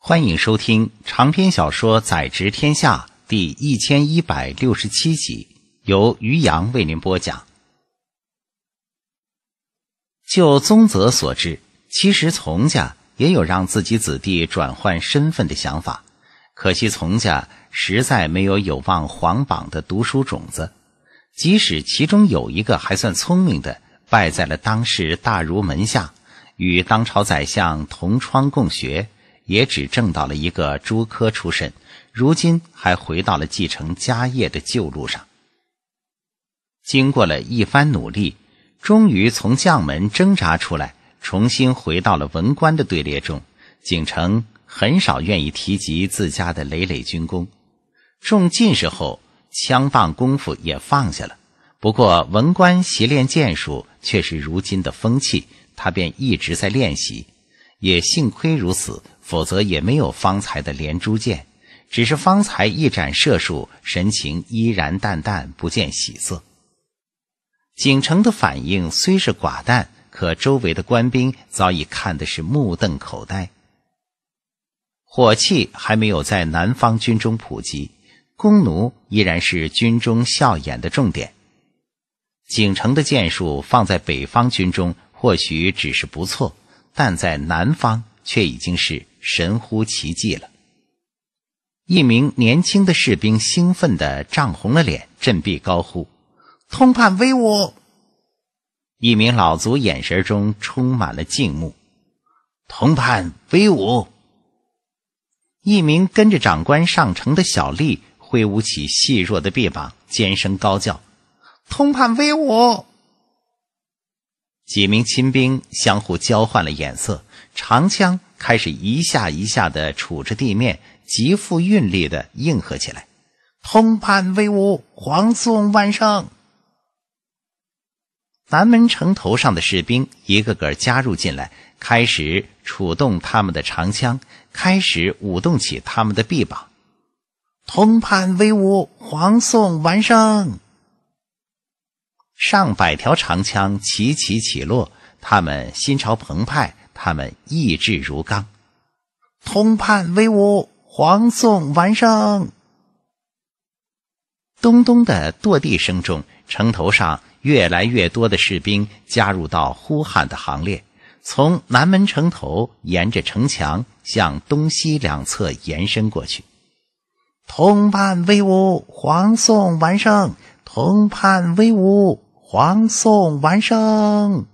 欢迎收听长篇小说《宰执天下》第一千一百六十七集，由于洋为您播讲。就宗泽所知，其实从家也有让自己子弟转换身份的想法，可惜从家实在没有有望皇榜的读书种子。即使其中有一个还算聪明的，拜在了当世大儒门下，与当朝宰相同窗共学。也只挣到了一个朱科出身，如今还回到了继承家业的旧路上。经过了一番努力，终于从将门挣扎出来，重新回到了文官的队列中。景城很少愿意提及自家的累累军功。中进士后，枪棒功夫也放下了。不过，文官习练剑术却是如今的风气，他便一直在练习。也幸亏如此。否则也没有方才的连珠箭，只是方才一展射术，神情依然淡淡，不见喜色。景城的反应虽是寡淡，可周围的官兵早已看的是目瞪口呆。火器还没有在南方军中普及，弓弩依然是军中笑眼的重点。景城的箭术放在北方军中或许只是不错，但在南方却已经是。神乎其技了！一名年轻的士兵兴奋的涨红了脸，振臂高呼：“通判威武！”一名老卒眼神中充满了敬慕：“通判威武！”一名跟着长官上城的小吏挥舞起细弱的臂膀，尖声高叫：“通判威武！”几名亲兵相互交换了眼色，长枪开始一下一下的杵着地面，极富韵律的应和起来。“通判威武，黄宋万胜！”南门城头上的士兵一个个加入进来，开始触动他们的长枪，开始舞动起他们的臂膀。“通判威武，黄宋万胜！”上百条长枪齐齐起落，他们心潮澎湃，他们意志如钢。通判威武，黄宋完胜。咚咚的跺地声中，城头上越来越多的士兵加入到呼喊的行列，从南门城头沿着城墙向东西两侧延伸过去。通判威武，黄宋完胜。通判威武。黄宋完胜。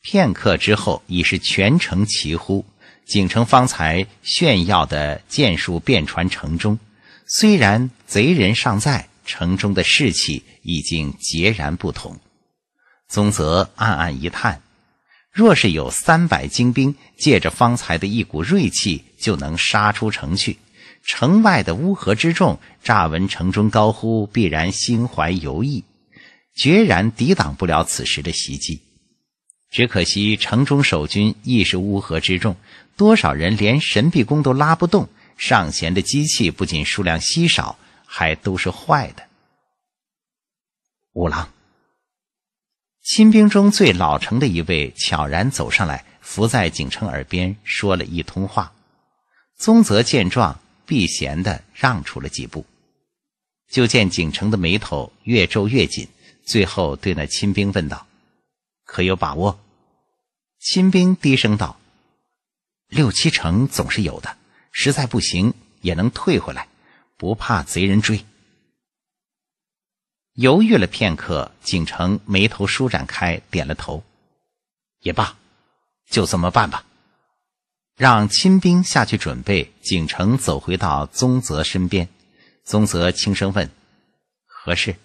片刻之后，已是全城齐呼。景城方才炫耀的剑术，遍传城中。虽然贼人尚在，城中的士气已经截然不同。宗泽暗暗一叹，若是有三百精兵，借着方才的一股锐气，就能杀出城去。城外的乌合之众，乍闻城中高呼，必然心怀犹疑，决然抵挡不了此时的袭击。只可惜城中守军亦是乌合之众，多少人连神臂弓都拉不动，上弦的机器不仅数量稀少，还都是坏的。五郎，亲兵中最老成的一位悄然走上来，伏在景城耳边说了一通话。宗泽见状。避嫌的让出了几步，就见景城的眉头越皱越紧，最后对那亲兵问道：“可有把握？”亲兵低声道：“六七成总是有的，实在不行也能退回来，不怕贼人追。”犹豫了片刻，景城眉头舒展开，点了头：“也罢，就这么办吧。”让亲兵下去准备，景城走回到宗泽身边。宗泽轻声问：“何事？”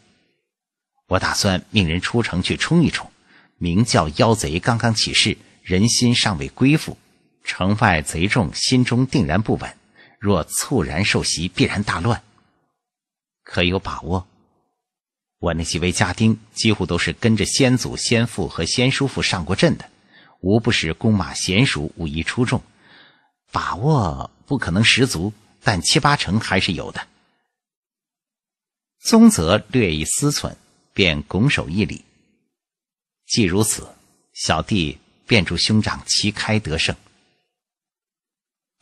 我打算命人出城去冲一冲。明教妖贼刚刚起事，人心尚未归附，城外贼众心中定然不稳。若猝然受袭，必然大乱。可有把握？我那几位家丁几乎都是跟着先祖先父和先叔父上过阵的，无不使弓马娴熟，武艺出众。把握不可能十足，但七八成还是有的。宗泽略一思忖，便拱手一礼：“既如此，小弟便祝兄长旗开得胜。”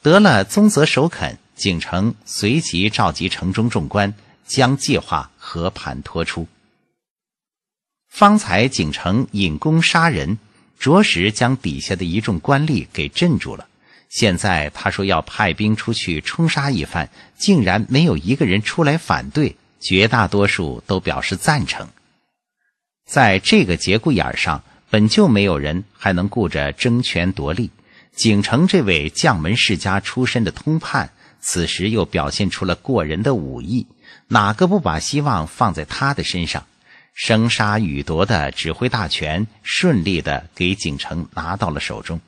得了宗泽首肯，景城随即召集城中众官，将计划和盘托出。方才景城引弓杀人，着实将底下的一众官吏给镇住了。现在他说要派兵出去冲杀一番，竟然没有一个人出来反对，绝大多数都表示赞成。在这个节骨眼儿上，本就没有人还能顾着争权夺利。景城这位将门世家出身的通判，此时又表现出了过人的武艺，哪个不把希望放在他的身上？生杀予夺的指挥大权，顺利的给景城拿到了手中。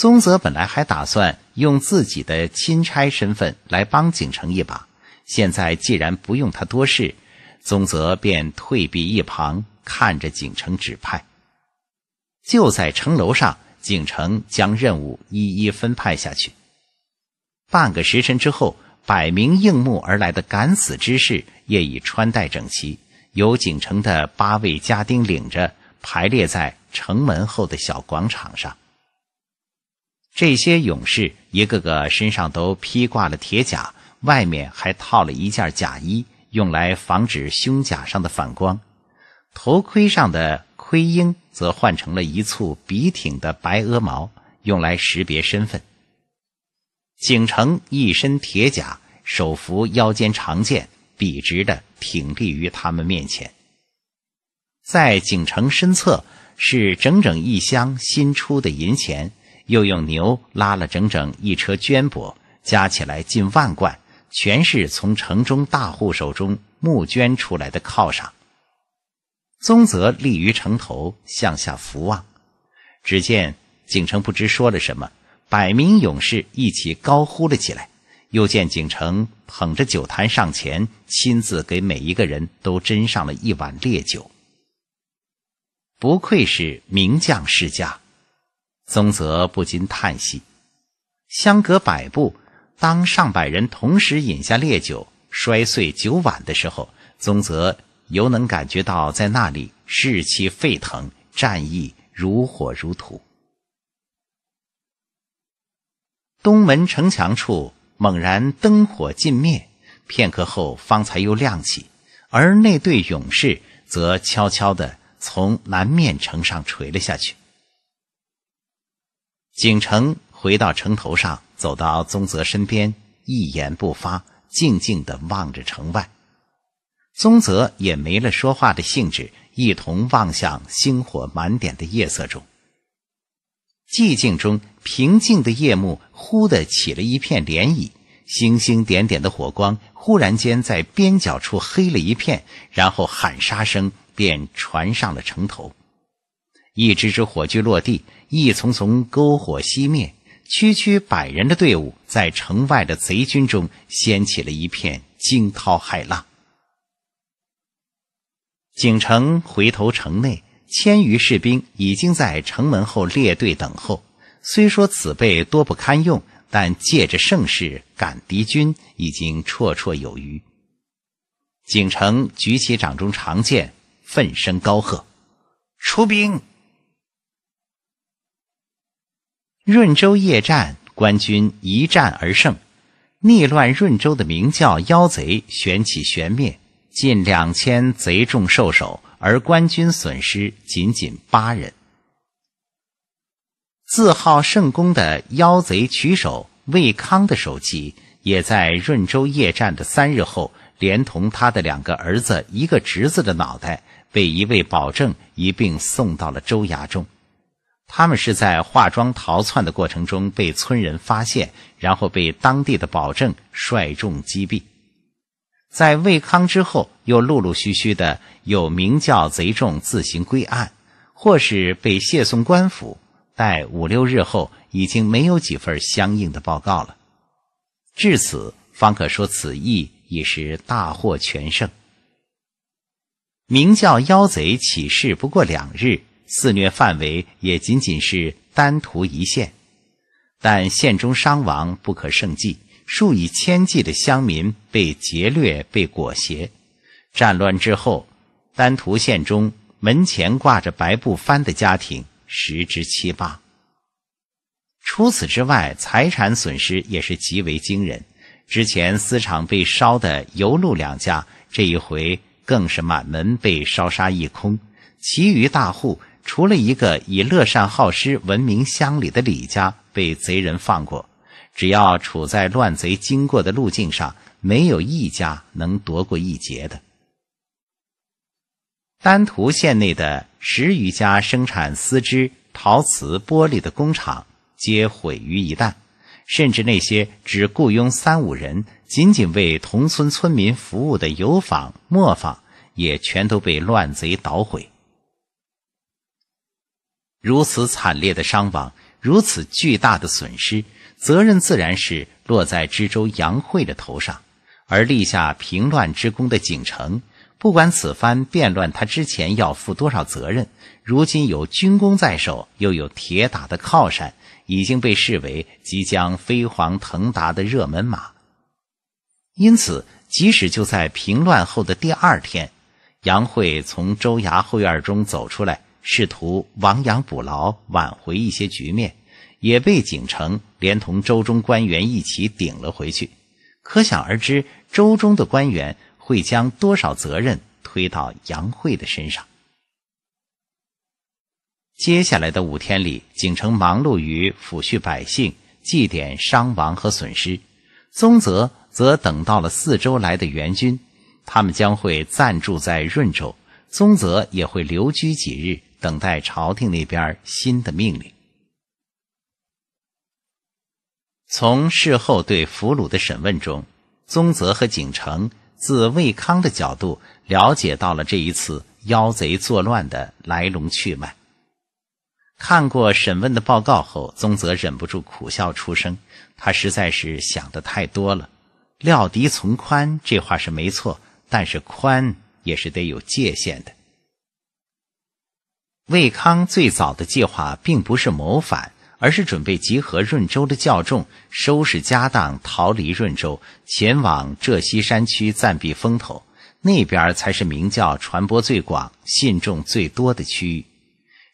宗泽本来还打算用自己的钦差身份来帮景城一把，现在既然不用他多事，宗泽便退避一旁，看着景城指派。就在城楼上，景城将任务一一分派下去。半个时辰之后，百名应募而来的敢死之士也已穿戴整齐，由景城的八位家丁领着，排列在城门后的小广场上。这些勇士一个个身上都披挂了铁甲，外面还套了一件甲衣，用来防止胸甲上的反光。头盔上的盔缨则换成了一簇笔挺的白鹅毛，用来识别身份。景城一身铁甲，手扶腰间长剑，笔直地挺立于他们面前。在景城身侧是整整一箱新出的银钱。又用牛拉了整整一车绢帛，加起来近万贯，全是从城中大户手中募捐出来的犒赏。宗泽立于城头向下俯望，只见景城不知说了什么，百名勇士一起高呼了起来。又见景城捧着酒坛上前，亲自给每一个人都斟上了一碗烈酒。不愧是名将世家。宗泽不禁叹息。相隔百步，当上百人同时饮下烈酒、摔碎酒碗的时候，宗泽犹能感觉到在那里士气沸腾，战意如火如荼。东门城墙处猛然灯火尽灭，片刻后方才又亮起，而那队勇士则悄悄地从南面城上垂了下去。景城回到城头上，走到宗泽身边，一言不发，静静的望着城外。宗泽也没了说话的兴致，一同望向星火满点的夜色中。寂静中，平静的夜幕忽的起了一片涟漪，星星点点的火光忽然间在边角处黑了一片，然后喊杀声便传上了城头，一支支火炬落地。一丛丛篝火熄灭，区区百人的队伍在城外的贼军中掀起了一片惊涛骇浪。景城回头，城内千余士兵已经在城门后列队等候。虽说此辈多不堪用，但借着盛世赶敌军已经绰绰有余。景城举起掌中长剑，奋声高喝：“出兵！”润州夜战，官军一战而胜，逆乱润州的明教妖贼旋起旋灭，近两千贼众受首，而官军损失仅仅八人。自号圣公的妖贼取首魏康的首级，也在润州夜战的三日后，连同他的两个儿子、一个侄子的脑袋，被一位保证一并送到了州衙中。他们是在化妆逃窜的过程中被村人发现，然后被当地的保证率众击毙。在魏康之后，又陆陆续续的有明教贼众自行归案，或是被谢送官府。待五六日后，已经没有几份相应的报告了。至此，方可说此役已是大获全胜。明教妖贼起事不过两日。肆虐范围也仅仅是丹徒一线，但县中伤亡不可胜计，数以千计的乡民被劫掠、被裹挟。战乱之后，丹徒县中门前挂着白布幡的家庭十之七八。除此之外，财产损失也是极为惊人。之前私厂被烧的油路两家，这一回更是满门被烧杀一空，其余大户。除了一个以乐善好施闻名乡里的李家被贼人放过，只要处在乱贼经过的路径上，没有一家能躲过一劫的。丹徒县内的十余家生产丝织、陶瓷、玻璃的工厂皆毁于一旦，甚至那些只雇佣三五人，仅仅为同村村民服务的油坊、磨坊也全都被乱贼捣毁。如此惨烈的伤亡，如此巨大的损失，责任自然是落在知州杨慧的头上。而立下平乱之功的景城，不管此番变乱他之前要负多少责任，如今有军功在手，又有铁打的靠山，已经被视为即将飞黄腾达的热门马。因此，即使就在平乱后的第二天，杨慧从州衙后院中走出来。试图亡羊补牢，挽回一些局面，也被景城连同州中官员一起顶了回去。可想而知，州中的官员会将多少责任推到杨慧的身上。接下来的五天里，景城忙碌于抚恤百姓、祭奠伤亡和损失，宗泽则等到了四周来的援军，他们将会暂住在润州，宗泽也会留居几日。等待朝廷那边新的命令。从事后对俘虏的审问中，宗泽和景成自魏康的角度了解到了这一次妖贼作乱的来龙去脉。看过审问的报告后，宗泽忍不住苦笑出声：“他实在是想的太多了。料敌从宽这话是没错，但是宽也是得有界限的。”卫康最早的计划并不是谋反，而是准备集合润州的教众，收拾家当，逃离润州，前往浙西山区暂避风头。那边才是明教传播最广、信众最多的区域。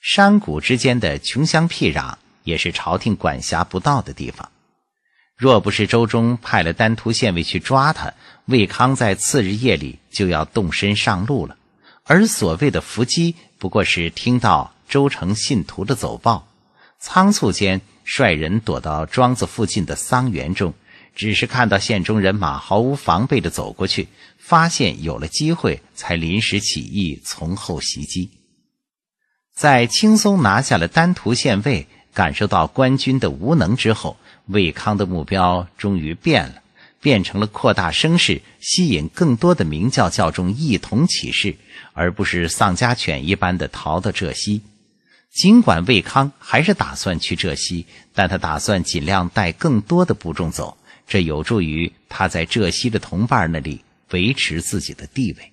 山谷之间的穷乡僻壤也是朝廷管辖不到的地方。若不是周忠派了丹徒县尉去抓他，卫康在次日夜里就要动身上路了。而所谓的伏击，不过是听到周城信徒的走报，仓促间率人躲到庄子附近的桑园中，只是看到县中人马毫无防备的走过去，发现有了机会，才临时起意从后袭击。在轻松拿下了丹徒县尉，感受到官军的无能之后，魏康的目标终于变了。变成了扩大声势，吸引更多的明教教众一同起事，而不是丧家犬一般的逃到浙西。尽管魏康还是打算去浙西，但他打算尽量带更多的部众走，这有助于他在浙西的同伴那里维持自己的地位。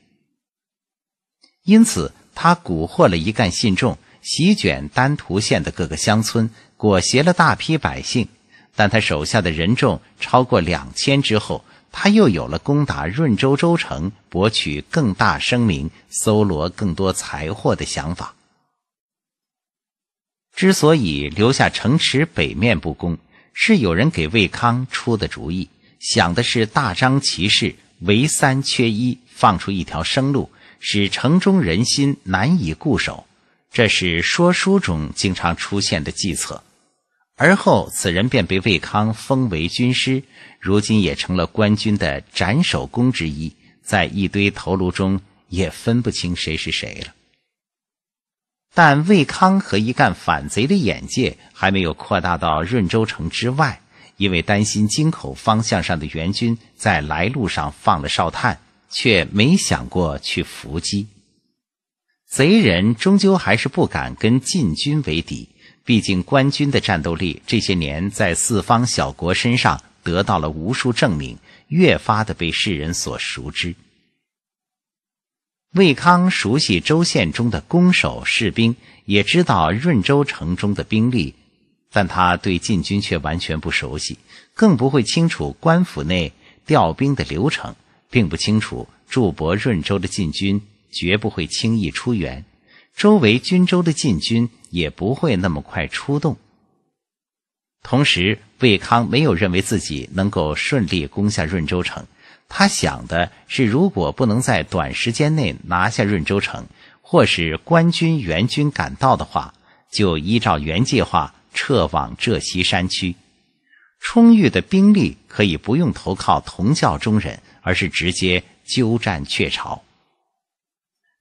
因此，他蛊惑了一干信众，席卷丹徒县的各个乡村，裹挟了大批百姓。但他手下的人众超过两千之后，他又有了攻打润州州城、博取更大声名、搜罗更多财货的想法。之所以留下城池北面不攻，是有人给魏康出的主意，想的是大张旗士围三缺一，放出一条生路，使城中人心难以固守。这是说书中经常出现的计策。而后，此人便被魏康封为军师，如今也成了官军的斩首功之一，在一堆头颅中也分不清谁是谁了。但魏康和一干反贼的眼界还没有扩大到润州城之外，因为担心京口方向上的援军在来路上放了哨探，却没想过去伏击。贼人终究还是不敢跟晋军为敌。毕竟，官军的战斗力这些年在四方小国身上得到了无数证明，越发的被世人所熟知。魏康熟悉州县中的攻守士兵，也知道润州城中的兵力，但他对禁军却完全不熟悉，更不会清楚官府内调兵的流程，并不清楚驻泊润州的禁军绝不会轻易出援。周围军州的禁军也不会那么快出动。同时，魏康没有认为自己能够顺利攻下润州城，他想的是，如果不能在短时间内拿下润州城，或是官军援军赶到的话，就依照原计划撤往浙西山区。充裕的兵力可以不用投靠同教中人，而是直接鸠占鹊巢。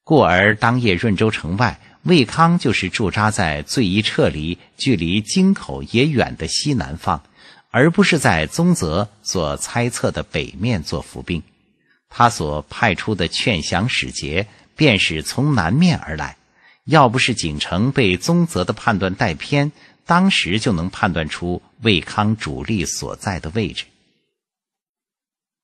故而，当夜润州城外，魏康就是驻扎在最宜撤离、距离京口也远的西南方，而不是在宗泽所猜测的北面做伏兵。他所派出的劝降使节，便是从南面而来。要不是景城被宗泽的判断带偏，当时就能判断出魏康主力所在的位置。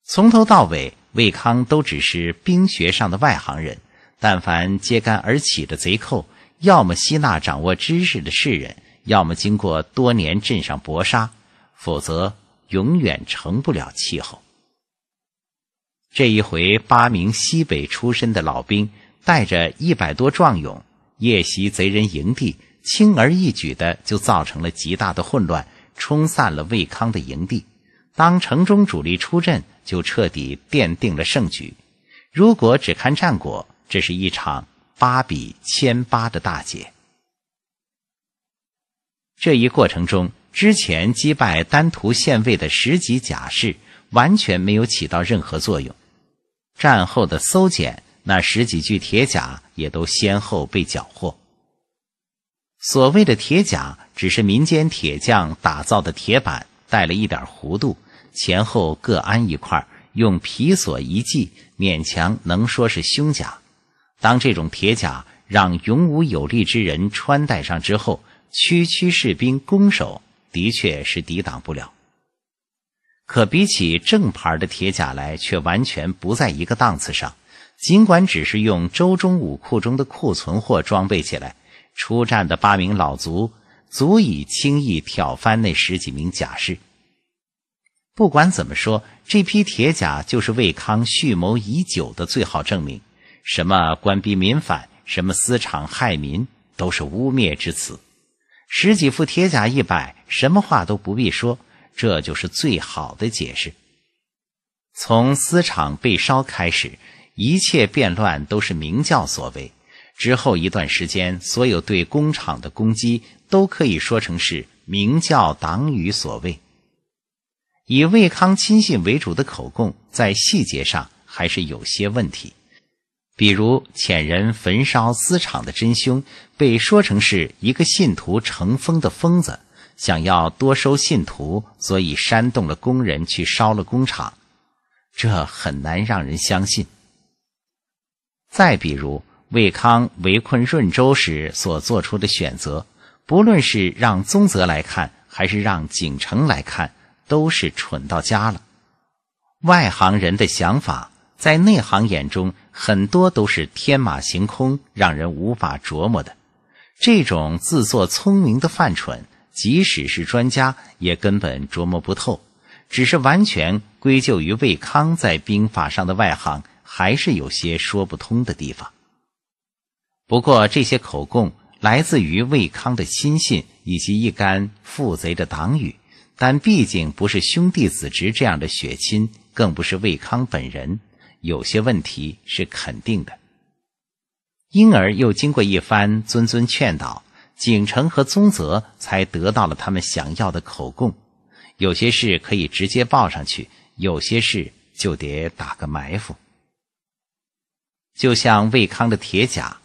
从头到尾，魏康都只是兵学上的外行人。但凡揭竿而起的贼寇，要么吸纳掌握知识的士人，要么经过多年镇上搏杀，否则永远成不了气候。这一回，八名西北出身的老兵带着一百多壮勇，夜袭贼人营地，轻而易举的就造成了极大的混乱，冲散了魏康的营地。当城中主力出阵，就彻底奠定了胜局。如果只看战果，这是一场八比千八的大捷。这一过程中，之前击败丹徒县尉的十级甲士完全没有起到任何作用。战后的搜检，那十几具铁甲也都先后被缴获。所谓的铁甲，只是民间铁匠打造的铁板，带了一点弧度，前后各安一块，用皮索一系，勉强能说是胸甲。当这种铁甲让勇武有力之人穿戴上之后，区区士兵攻守的确是抵挡不了。可比起正牌的铁甲来，却完全不在一个档次上。尽管只是用周中武库中的库存货装备起来，出战的八名老卒足以轻易挑翻那十几名甲士。不管怎么说，这批铁甲就是魏康蓄谋已久的最好证明。什么官逼民反，什么私厂害民，都是污蔑之词。十几副铁甲一摆，什么话都不必说，这就是最好的解释。从私厂被烧开始，一切变乱都是明教所为。之后一段时间，所有对工厂的攻击都可以说成是明教党羽所为。以魏康亲信为主的口供，在细节上还是有些问题。比如遣人焚烧私厂的真凶，被说成是一个信徒成疯的疯子，想要多收信徒，所以煽动了工人去烧了工厂，这很难让人相信。再比如，卫康围困润州时所做出的选择，不论是让宗泽来看，还是让景成来看，都是蠢到家了。外行人的想法，在内行眼中。很多都是天马行空、让人无法琢磨的，这种自作聪明的犯蠢，即使是专家也根本琢磨不透，只是完全归咎于魏康在兵法上的外行，还是有些说不通的地方。不过，这些口供来自于魏康的亲信以及一干父贼的党羽，但毕竟不是兄弟子侄这样的血亲，更不是魏康本人。有些问题是肯定的，因而又经过一番谆谆劝导，景城和宗泽才得到了他们想要的口供。有些事可以直接报上去，有些事就得打个埋伏。就像魏康的铁甲，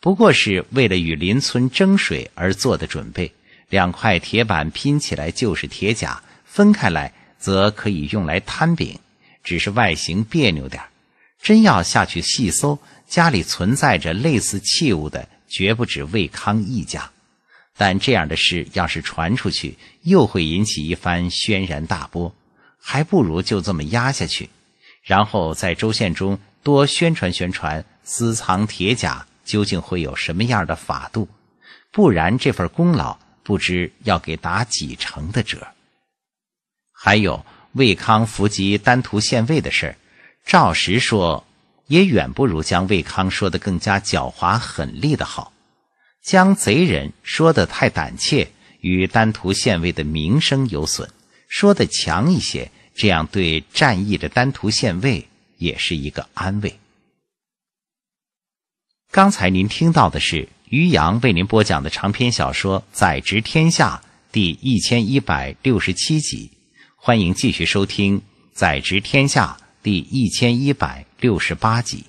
不过是为了与邻村争水而做的准备。两块铁板拼起来就是铁甲，分开来则可以用来摊饼，只是外形别扭点儿。真要下去细搜，家里存在着类似器物的，绝不止魏康一家。但这样的事要是传出去，又会引起一番轩然大波，还不如就这么压下去，然后在州县中多宣传宣传私藏铁甲究竟会有什么样的法度，不然这份功劳不知要给打几成的折。还有魏康伏击丹徒县尉的事儿。照实说，也远不如将魏康说的更加狡猾狠厉的好。将贼人说的太胆怯，与丹徒县尉的名声有损；说的强一些，这样对战役的丹徒县尉也是一个安慰。刚才您听到的是于洋为您播讲的长篇小说《宰执天下》第一千一百六十七集，欢迎继续收听《宰执天下》。第一千一百六十八集。